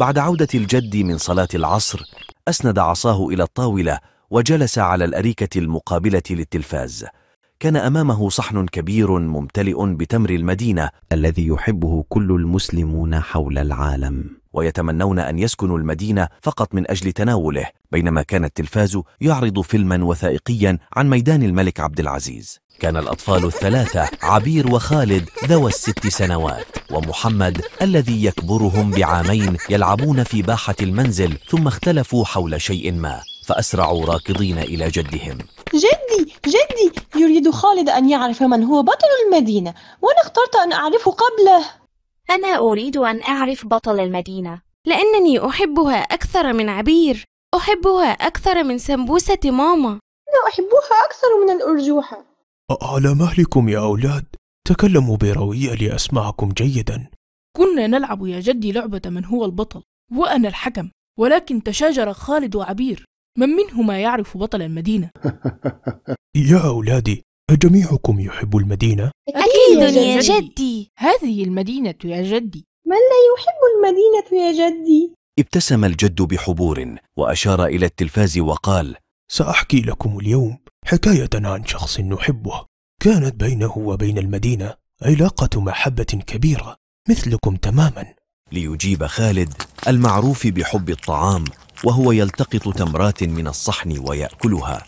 بعد عودة الجد من صلاة العصر أسند عصاه إلى الطاولة وجلس على الأريكة المقابلة للتلفاز كان أمامه صحن كبير ممتلئ بتمر المدينة الذي يحبه كل المسلمون حول العالم ويتمنون أن يسكنوا المدينة فقط من أجل تناوله بينما كان التلفاز يعرض فيلما وثائقيا عن ميدان الملك عبد العزيز كان الأطفال الثلاثة عبير وخالد ذوى الست سنوات ومحمد الذي يكبرهم بعامين يلعبون في باحة المنزل ثم اختلفوا حول شيء ما فأسرعوا راكضين إلى جدهم جدي جدي يريد خالد أن يعرف من هو بطل المدينة وأنا اخترت أن أعرفه قبله أنا أريد أن أعرف بطل المدينة لأنني أحبها أكثر من عبير أحبها أكثر من سمبوسة ماما أنا أحبها أكثر من الأرجوحة على مهلكم يا أولاد تكلموا بروية لأسمعكم جيدا كنا نلعب يا جدي لعبة من هو البطل وأنا الحكم ولكن تشاجر خالد وعبير من منهما يعرف بطل المدينة يا أولادي أجميعكم يحب المدينة؟ أكيد يا جدي هذه المدينة يا جدي من لا يحب المدينة يا جدي؟ ابتسم الجد بحبور وأشار إلى التلفاز وقال سأحكي لكم اليوم حكاية عن شخص نحبه كانت بينه وبين المدينة علاقة محبة كبيرة مثلكم تماما ليجيب خالد المعروف بحب الطعام وهو يلتقط تمرات من الصحن ويأكلها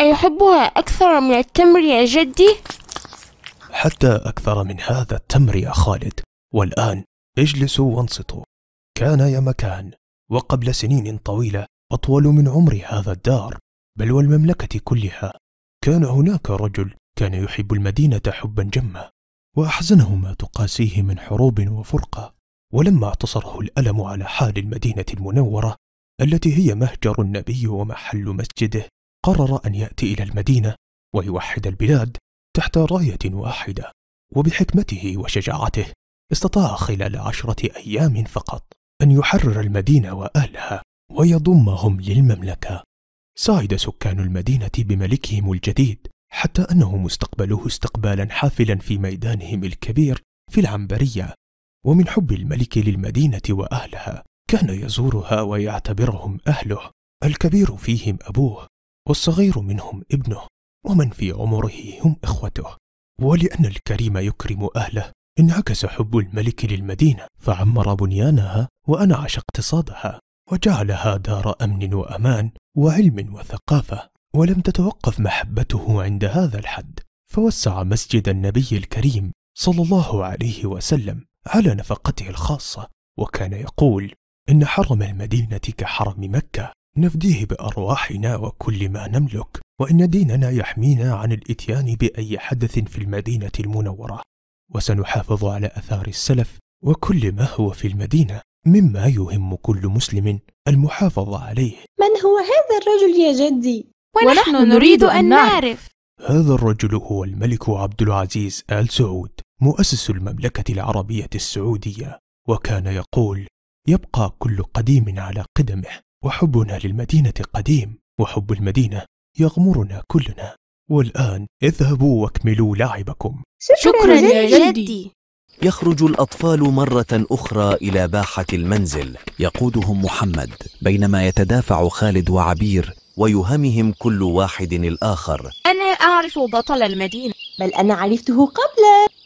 أيحبها أكثر من التمر يا جدي؟ حتى أكثر من هذا التمر يا خالد والآن اجلسوا وانصتوا كان يا مكان وقبل سنين طويلة أطول من عمر هذا الدار بل والمملكة كلها كان هناك رجل كان يحب المدينة حبا جما وأحزنه ما تقاسيه من حروب وفرقة ولما اعتصره الألم على حال المدينة المنورة التي هي مهجر النبي ومحل مسجده قرر أن يأتي إلى المدينة ويوحد البلاد تحت راية واحدة وبحكمته وشجاعته استطاع خلال عشرة أيام فقط أن يحرر المدينة وأهلها ويضمهم للمملكة سعد سكان المدينة بملكهم الجديد حتى أنهم استقبلوه استقبالا حافلا في ميدانهم الكبير في العنبرية ومن حب الملك للمدينة وأهلها كان يزورها ويعتبرهم أهله الكبير فيهم أبوه والصغير منهم ابنه ومن في عمره هم إخوته ولأن الكريم يكرم أهله انعكس حب الملك للمدينة فعمر بنيانها وأنعش اقتصادها وجعلها دار امن وامان وعلم وثقافه ولم تتوقف محبته عند هذا الحد فوسع مسجد النبي الكريم صلى الله عليه وسلم على نفقته الخاصه وكان يقول ان حرم المدينه كحرم مكه نفديه بارواحنا وكل ما نملك وان ديننا يحمينا عن الاتيان باي حدث في المدينه المنوره وسنحافظ على اثار السلف وكل ما هو في المدينه مما يهم كل مسلم المحافظة عليه من هو هذا الرجل يا جدي؟ ونحن, نريد أن نعرف هذا الرجل هو الملك عبد العزيز آل سعود مؤسس المملكة العربية السعودية وكان يقول يبقى كل قديم على قدمه وحبنا للمدينة قديم وحب المدينة يغمرنا كلنا والآن اذهبوا واكملوا لعبكم شكرا, شكرا يا جدي يخرج الأطفال مرة أخرى إلى باحة المنزل يقودهم محمد بينما يتدافع خالد وعبير ويهمهم كل واحد الآخر أنا أعرف بطل المدينة بل أنا عرفته قبله